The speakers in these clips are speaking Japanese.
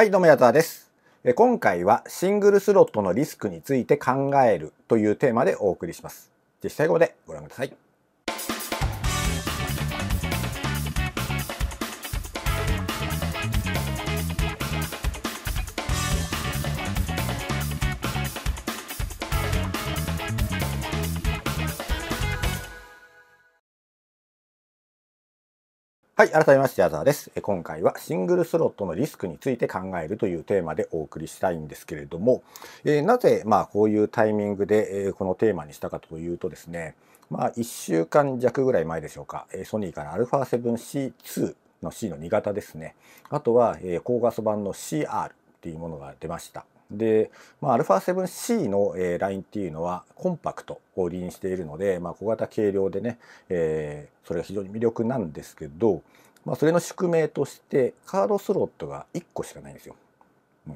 はい、どうも、矢沢です。今回はシングルスロットのリスクについて考えるというテーマでお送りします。実際語でご覧ください。はい、改めまして、矢沢です。今回はシングルスロットのリスクについて考えるというテーマでお送りしたいんですけれども、えー、なぜ、まあ、こういうタイミングで、えー、このテーマにしたかというとですね、まあ、1週間弱ぐらい前でしょうか、えソニーから α7C2 の C の2型ですね、あとは、えー、高画素版の CR っていうものが出ました。で、まあ、α7C の、えー、ラインっていうのはコンパクトを利にしているので、まあ、小型軽量でね、えー、それが非常に魅力なんですけど、まあ、それの宿命としてカードスロットが1個しかないんですよ。うん、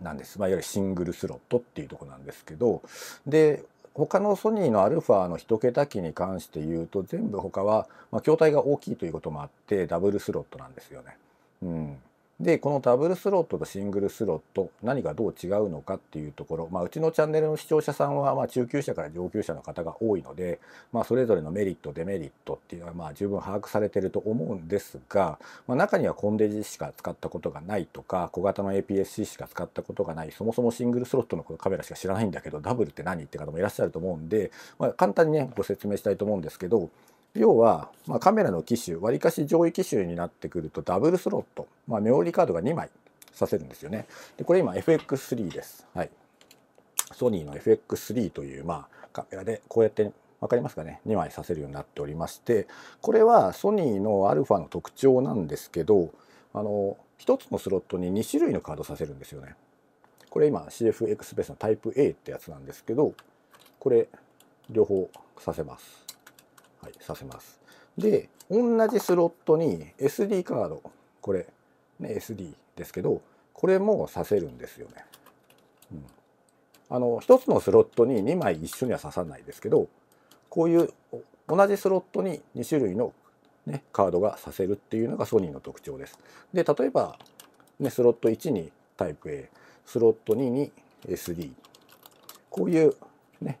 なんです、まあ、いわゆるシングルスロットっていうとこなんですけどで他のソニーの α の1桁機に関して言うと全部他は、まあ、筐体が大きいということもあってダブルスロットなんですよね。うんでこのダブルスロットとシングルスロット何がどう違うのかっていうところ、まあ、うちのチャンネルの視聴者さんはま中級者から上級者の方が多いので、まあ、それぞれのメリットデメリットっていうのはまあ十分把握されてると思うんですが、まあ、中にはコンデジしか使ったことがないとか小型の APS-C しか使ったことがないそもそもシングルスロットのカメラしか知らないんだけどダブルって何って方もいらっしゃると思うんで、ま簡単にねご説明したいと思うんですけど要は、まあ、カメラの機種わりかし上位機種になってくるとダブルスロット、まあ、メモリカードが2枚させるんですよね。でこれ今 FX3 です。はい、ソニーの FX3 という、まあ、カメラでこうやって分かりますかね2枚させるようになっておりましてこれはソニーの α の特徴なんですけどあの1つのスロットに2種類のカードさせるんですよね。これ今 CFX ベースのタイプ A ってやつなんですけどこれ両方させます。はい、させます。で、同じスロットに SD カード、これ、ね、SD ですけど、これもさせるんですよね。うん、あの、一つのスロットに2枚一緒には刺さないですけど、こういう同じスロットに2種類の、ね、カードがさせるっていうのがソニーの特徴です。で、例えば、ね、スロット1にタイプ A、スロット2に SD、こういう、ね、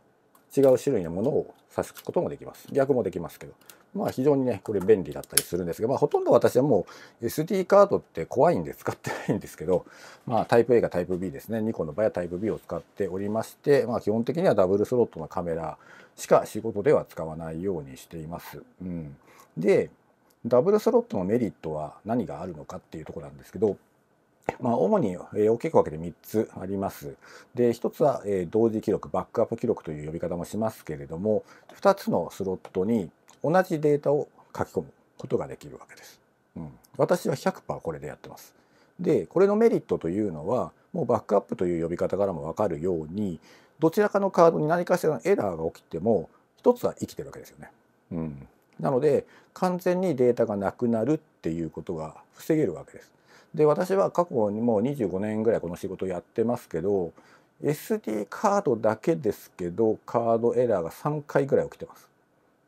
違う種類のものを差すこともできます逆もできますけどまあ非常にねこれ便利だったりするんですが、まあ、ほとんど私はもう SD カードって怖いんで使ってないんですけど、まあ、タイプ A がタイプ B ですね2個の場合はタイプ B を使っておりまして、まあ、基本的にはダブルスロットのカメラしか仕事では使わないようにしています。うん、でダブルスロットのメリットは何があるのかっていうとこなんですけどまあ、主に大きく分けて3つあります。で1つは同時記録バックアップ記録という呼び方もしますけれども2つのスロットに同じデータを書き込むことができるわけです。うん、私は100%これでやってます。でこれのメリットというのはもうバックアップという呼び方からも分かるようにどちらかのカードに何かしらのエラーが起きても1つは生きてるわけですよね。うん、なので完全にデータがなくなるっていうことが防げるわけです。で私は過去にもう25年ぐらいこの仕事やってますけど SD カードだけですけどカードエラーが3回ぐらい起きてます。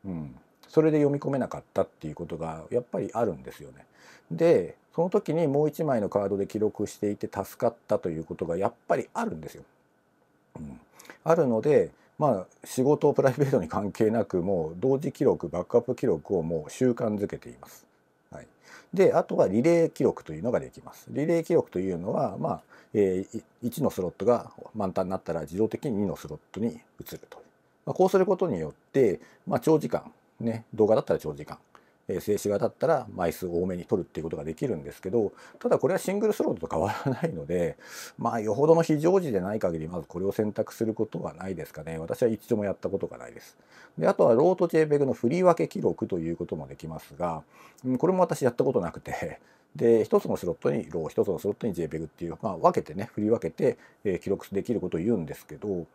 うん、それで読み込めなかったっていうことがやっぱりあるんですよね。でその時にもう1枚のカードで記録していて助かったということがやっぱりあるんですよ。うん、あるのでまあ仕事プライベートに関係なくもう同時記録バックアップ記録をもう習慣づけています。はい、であとはリレー記録というのができます。リレー記録というのは、まあえー、1のスロットが満タンになったら自動的に2のスロットに移るという、まあ、こうすることによって、まあ、長時間、ね、動画だったら長時間静止画だったら枚数多めに撮るっていうことができるんですけどただこれはシングルスロットと変わらないのでまあよほどの非常時でない限りまずこれを選択することはないですかね私は一度もやったことがないです。であとはロート JPEG の振り分け記録ということもできますがこれも私やったことなくてで1つのスロットにロー1つのスロットに JPEG っていう、まあ、分けてね振り分けて、記録できることを言うんですけど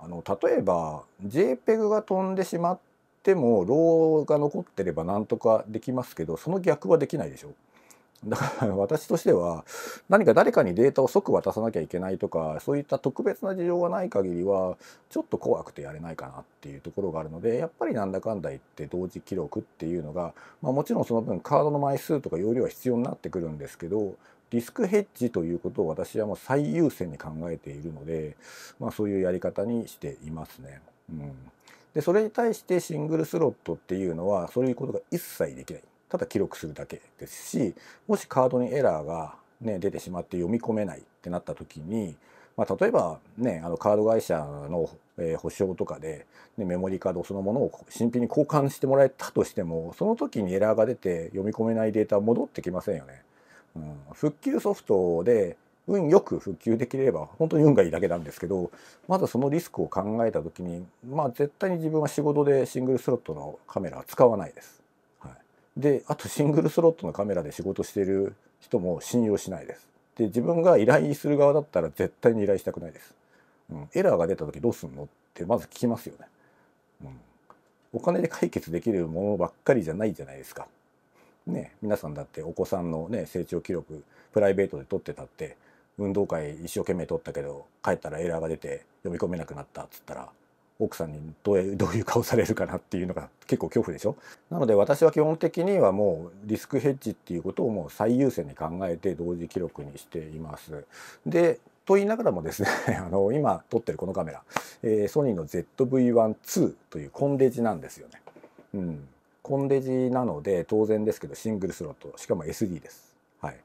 あの例えば JPEG が飛んでしまってても老が残ってればなんとかできますけどその逆はできないでしょだから私としては何か誰かにデータを即渡さなきゃいけないとかそういった特別な事情がない限りはちょっと怖くてやれないかなっていうところがあるのでやっぱりなんだかんだ言って同時記録っていうのが、まあ、もちろんその分カードの枚数とか容量は必要になってくるんですけどリスクヘッジということを私はもう最優先に考えているので、まあ、そういうやり方にしていますね。うんでそれに対してシングルスロットっていうのはそういうことが一切できないただ記録するだけですしもしカードにエラーが、ね、出てしまって読み込めないってなった時に、まあ、例えば、ね、あのカード会社の、え保証とかで、ね、メモリーカードそのものを新品に交換してもらえたとしてもその時にエラーが出て読み込めないデータは戻ってきませんよね。うん、復旧ソフトで運よく復旧できれば本当に運がいいだけなんですけどまずそのリスクを考えた時にまあ絶対に自分は仕事でシングルスロットのカメラは使わないです。はい、であとシングルスロットのカメラで仕事してる人も信用しないです。で自分が依頼する側だったら絶対に依頼したくないです。うん、エラーが出た時どうすんのってまず聞きますよね。うん、お金で解決できるものばっかりじゃないじゃないですか。ね、皆さんだってお子さんの、ね、成長記録プライベートで取ってたって運動会一生懸命取ったけど帰ったらエラーが出て読み込めなくなったっつったら奥さんにどういう顔されるかなっていうのが結構恐怖でしょなので私は基本的にはもうリスクヘッジっていうことをもう最優先に考えて同時記録にしています。でと言いながらもですね あの今撮ってるこのカメラ、えー、ソニーの ZV-12 というコンデジなんですよね。うん、コンデジなので当然ですけどシングルスロットしかも SD です。はい、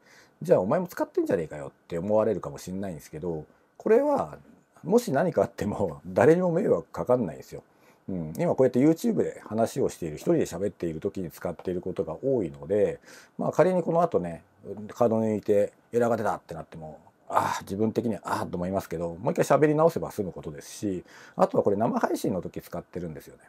じゃあお前も使ってんじゃねえかよって思われるかもしれないんですけどこれはもし何かあっても 誰にも迷惑かかんないですよ。うん、今こうやって YouTube で話をしている一人で喋っている時に使っていることが多いので、まあ、仮にこの後ねカード抜いてエラーが出たってなってもああ自分的にはああと思いますけどもう一回喋り直せば済むことですしあとはこれ生配信の時使ってるんですよね。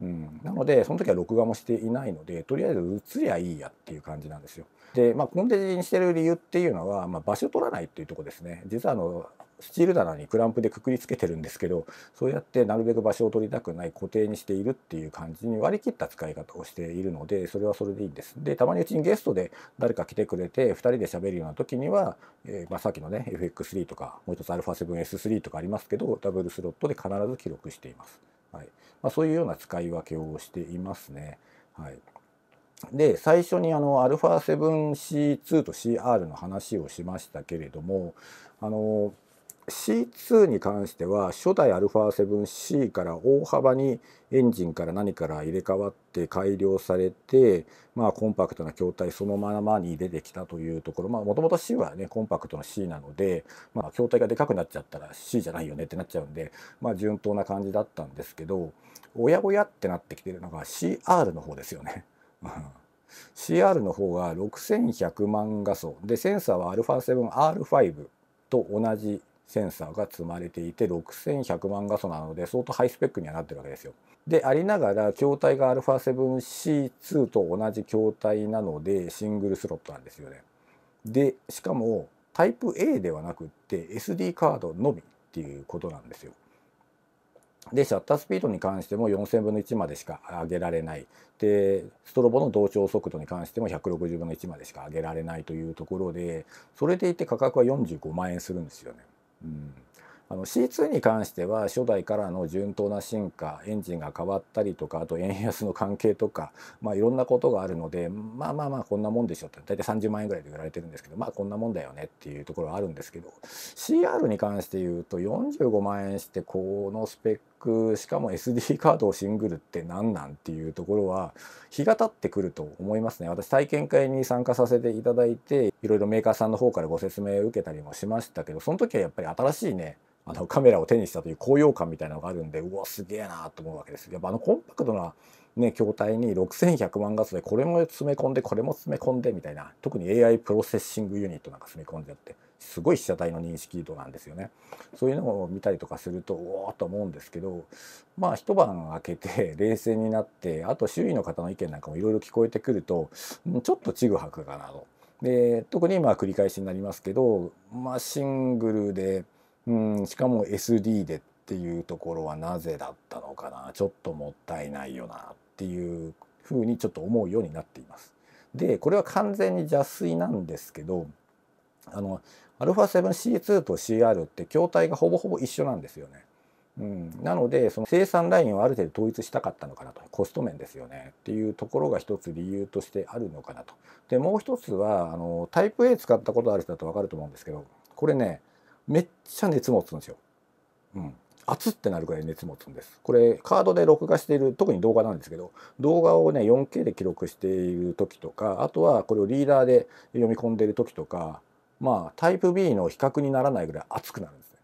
うん、なのでその時は録画もしていないのでとりあえず映りゃいいやっていう感じなんですよ。で、まあ、コンデジにしてる理由っていうのは、まあ、場所取らないっていうとこですね。実はあのスチール棚にクランプでくくりつけてるんですけどそうやってなるべく場所を取りたくない固定にしているっていう感じに割り切った使い方をしているのでそれはそれでいいんです。でたまにうちにゲストで誰か来てくれて2人で喋るような時には、えー、まあ、さっきのね FX3 とかもう一つ α7S3 とかありますけどダブルスロットで必ず記録しています。はいまあ、そういうような使い分けをしていますね。はい、で最初にあの α7C2 と CR の話をしましたけれどもあの C2 に関しては初代 α7C から大幅にエンジンから何から入れ替わって改良されて、まあ、コンパクトな筐体そのままに出てきたというところまあもともと C はねコンパクトな C なので、まあ、筐体がでかくなっちゃったら C じゃないよねってなっちゃうんで、まあ、順当な感じだったんですけどおややってなってきてるのが CR の方ですよね。CR の方が6100万画素でセンサーは α7R5 と同じセンサーが積まれていて6100万画素なので相当ハイスペックにはなってるわけですよ。でありながら筐体が α7C2 と同じ筐体なのでシングルスロットなんですよね。でしかもタイプ A ではなくって SD カードのみっていうことなんですよ。でシャッタースピードに関しても4000分の1までしか上げられないでストロボの同調速度に関しても160分の1までしか上げられないというところでそれでいて価格は45万円するんですよね。うん、あの C2 に関しては初代からの順当な進化エンジンが変わったりとかあと円安の関係とか、まあ、いろんなことがあるのでまあまあまあこんなもんでしょって大体30万円ぐらいで売られてるんですけどまあこんなもんだよねっていうところはあるんですけど CR に関して言うと45万円してこのスペッ力しかも SD カードをシングルって何なんっていうところは日が経ってくると思いますね私体験会に参加させていただいていろいろメーカーさんの方からご説明を受けたりもしましたけどその時はやっぱり新しいねあのカメラを手にしたという高揚感みたいなのがあるんでうわすげえなと思うわけですやっぱあのコンパクトなね、筐体に6100万画素でこれも詰め込んでこれも詰め込んでみたいな特に AI プロセッシングユニットなんか詰め込んでってすごい被写体の認識度なんですよねそういうのを見たりとかするとおおと思うんですけどまあ一晩明けて 冷静になってあと周囲の方の意見なんかもいろいろ聞こえてくるとちょっとちぐはぐかなと。で特にまあ繰り返しになりますけど、まあ、シングルで、うん、しかも SD でっていうところはなぜだったのかなちょっともったいないよなと。っていうふうにちょっと思うようになっています。でこれは完全に邪推なんですけどあの α7C2 と CR って筐体がほぼほぼ一緒なんですよね。うん、なのでその生産ラインをある程度統一したかったのかなとコスト面ですよねっていうところが一つ理由としてあるのかなと。でもう一つはあのタイプ A 使ったことある人だと分かると思うんですけどこれねめっちゃ熱持つんですよ。うん、熱ってなるくらい熱持つんですこれカードで録画している特に動画なんですけど動画をね 4K で記録している時とかあとはこれをリーダーで読み込んでいる時とかまあタイプ B の比較にならないぐらい熱くなるんですね。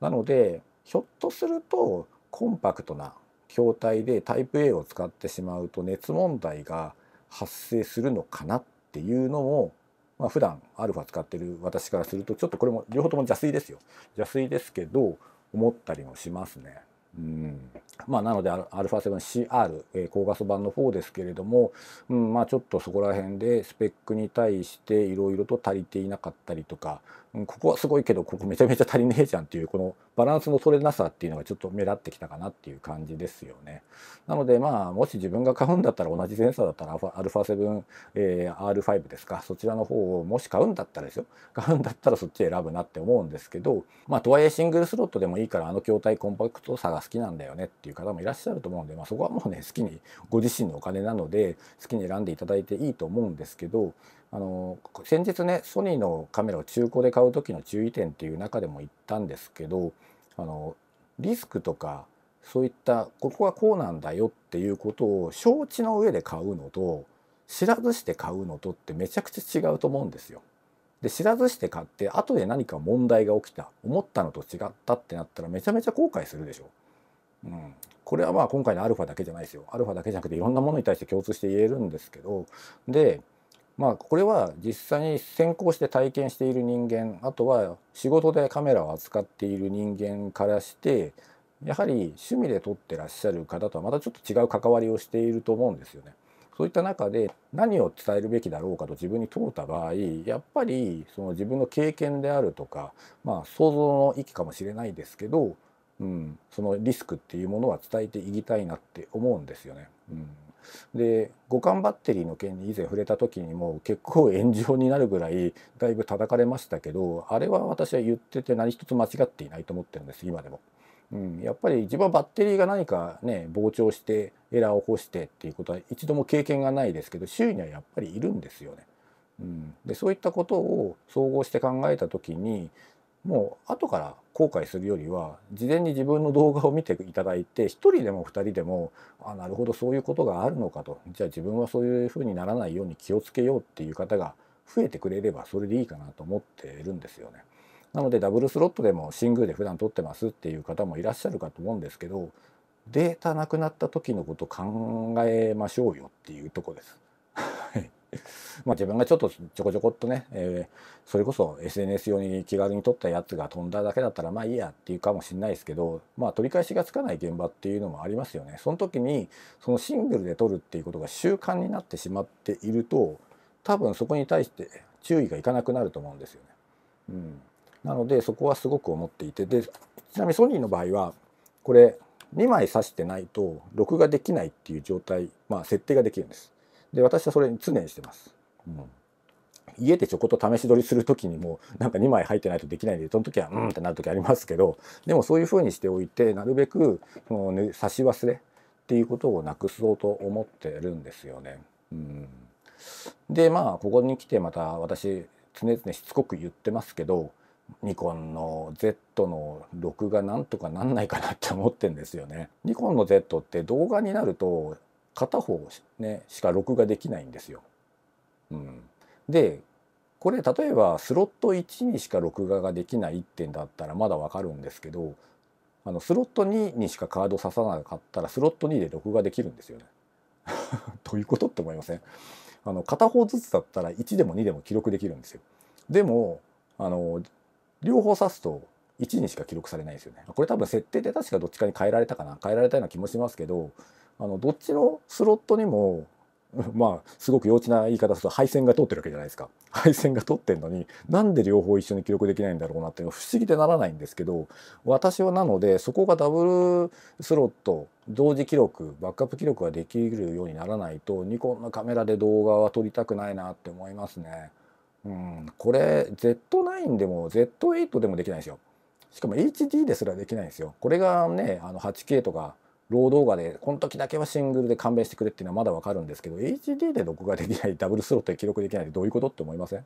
なのでひょっとするとコンパクトな筐体でタイプ A を使ってしまうと熱問題が発生するのかなっていうのもまあ、普段アルファ使ってる私からするとちょっとこれも両方とも邪推ですよ邪推ですけど思ったりもしますね。うんまあ、なので α7CR、え高画素版の方ですけれども、うんまあ、ちょっとそこら辺でスペックに対していろいろと足りていなかったりとか、ここはすごいけどここめちゃめちゃ足りねえじゃんっていうこのバランスの取れなさっていうのがちょっと目立ってきたかなっていう感じですよね。なのでまあもし自分が買うんだったら同じセンサーだったら α7R5、ですかそちらの方をもし買うんだったらですよ買うんだったらそっち選ぶなって思うんですけどまあとはいえシングルスロットでもいいからあの筐体コンパクトさが好きなんだよねっていう方もいらっしゃると思うんで、まあ、そこはもうね好きにご自身のお金なので好きに選んでいただいていいと思うんですけどあの先日ねソニーのカメラを中古で買う時の注意点っていう中でも言ったんですけどあのリスクとかそういったここはこうなんだよっていうことを承知の上で買うのと知らずして買うのとってめちゃくちゃ違うと思うんですよ。で知らずして買って後で何か問題が起きた思ったのと違ったってなったらめちゃめちゃ後悔するでしょ。うん、これはまあ今回のアルファだけじゃないですよ。アルファだけじゃなくていろんなものに対して共通して言えるんですけどでまあこれは実際に先行して体験している人間あとは仕事でカメラを扱っている人間からしてやはり趣味で撮ってらっしゃる方とはまたちょっと違う関わりをしていると思うんですよね。そういった中で何を伝えるべきだろうかと自分に問うた場合やっぱりその自分の経験であるとか、まあ、想像の域かもしれないですけど、うん、そのリスクっていうものは伝えていきたいなって思うんですよね。うんで五感バッテリーの件に以前触れた時にも結構炎上になるぐらいだいぶ叩かれましたけどあれは私は言ってて何一つ間違っていないと思ってるんです今でも。うん、やっぱり一番バッテリーが何かね膨張してエラーを起こしてっていうことは一度も経験がないですけど周囲にはやっぱりいるんですよね。うん、でそういったことを総合して考えた時にもう後から後悔するよりは事前に自分の動画を見ていただいて1人でも2人でもあなるほどそういうことがあるのかとじゃあ自分はそういうふうにならないように気をつけようっていう方が増えてくれればそれでいいかなと思っているんですよね。なのでダブルスロットでも新宮で普段撮ってますっていう方もいらっしゃるかと思うんですけどデータなくなった時のこと考えましょうよっていうとこです。まあ自分がちょっとちょこちょこっとね、えー、それこそ SNS 用に気軽に撮ったやつが飛んだだけだったらまあいいやっていうかもしれないですけどまあ取り返しがつかない現場っていうのもありますよね。その時にそのシングルで撮るっていうことが習慣になってしまっていると多分そこに対して注意がいかなくなると思うんですよね。うん、なのでそこはすごく思っていてでちなみにソニーの場合はこれ2枚挿してないと録画できないっていう状態まあ設定ができるんです。で私はそれに常にしてます。うん家でちょこっと試し撮りする時にもなんか2枚入ってないとできないんでその時はうんってなる時ありますけどでもそういうふうにしておいてなるべくその、ね、差し忘れっていうことをなくそうと思ってるんですよね。うん、でまあここに来てまた私常々しつこく言ってますけどニコンの Z の録画なんとかなんないかなって思ってんですよね。ニコンの Z って動画になると片方、ね、しか録画できないんですよ。うん、でこれ例えばスロット1にしか録画ができない1点だったらまだわかるんですけどあのスロット2にしかカード刺さなかったらスロット2で録画できるんですよね。どういうことって思いませんあの片方ずつだったら1でも2でも記録できるんですよ。でもあの両方刺すと1にしか記録されないですよね。これ多分設定で確かどっちかに変えられたかな変えられたような気もしますけどあのどっちのスロットにも まあすごく幼稚な言い方すると配線が通ってるわけじゃないですか配線が通ってんのになんで両方一緒に記録できないんだろうなっていうのは不思議でならないんですけど私はなのでそこがダブルスロット同時記録バックアップ記録ができるようにならないとニコンのカメラで動画は撮りたくないなって思いますね。うん、これ Z9 でも Z8 でもできないですよ。しかも HD ですらできないんですよ。これがねあの 8K とか労働が画でこの時だけはシングルで勘弁してくれっていうのはまだわかるんですけど HD で録画できないダブルスロットで記録できないってどういうことって思いません、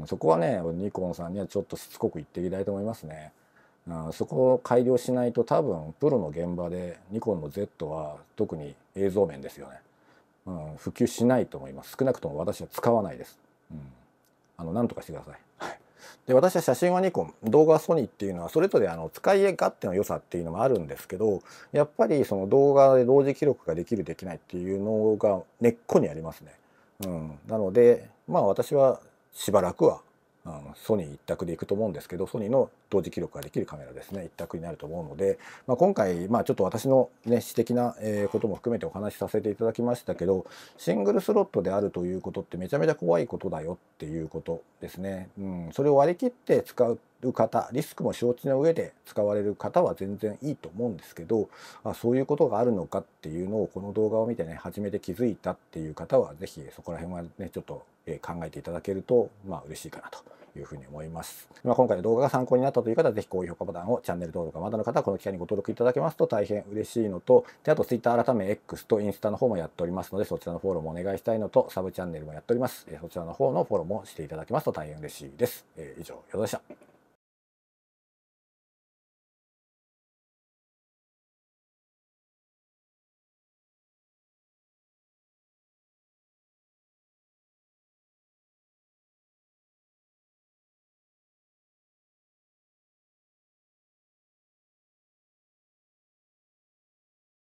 うん、そこはねニコンさんにはちょっとしつこく言っていきたいと思いますね、うん、そこを改良しないと多分プロの現場でニコンの Z は特に映像面ですよね、うん、普及しないと思います少なくとも私は使わないです、うん、あのなんとかしてくださいで私は写真はニコン動画はソニーっていうのはそれぞれあの使い勝手の良さっていうのもあるんですけどやっぱりその動画で同時記録ができるできないっていうのが根っこにありますね。うん、なのでまあ私はしばらくはソニー一択でいくと思うんですけどソニーの同時記録ができるカメラですね一択になると思うので、まあ、今回、まあ、ちょっと私の、ね、私的なことも含めてお話しさせていただきましたけどシングルスロットであるということってめちゃめちゃ怖いことだよっていうことですね。うん、それを割り切って使う方リスクも承知の上で使われる方は全然いいと思うんですけどあそういうことがあるのかっていうのをこの動画を見てね初めて気づいたっていう方は是非そこら辺はねちょっと考えていただけると、まあ、嬉しいかなというふうに思います。まあ、今回の動画が参考になったという方は、ぜひ高評価ボタンを、チャンネル登録がまだの方は、この機会にご登録いただけますと大変嬉しいのと、であと Twitter 改め X とインスタの方もやっておりますので、そちらのフォローもお願いしたいのと、サブチャンネルもやっております。そちらの方のフォローもしていただけますと大変嬉しいです。以上、よざでした。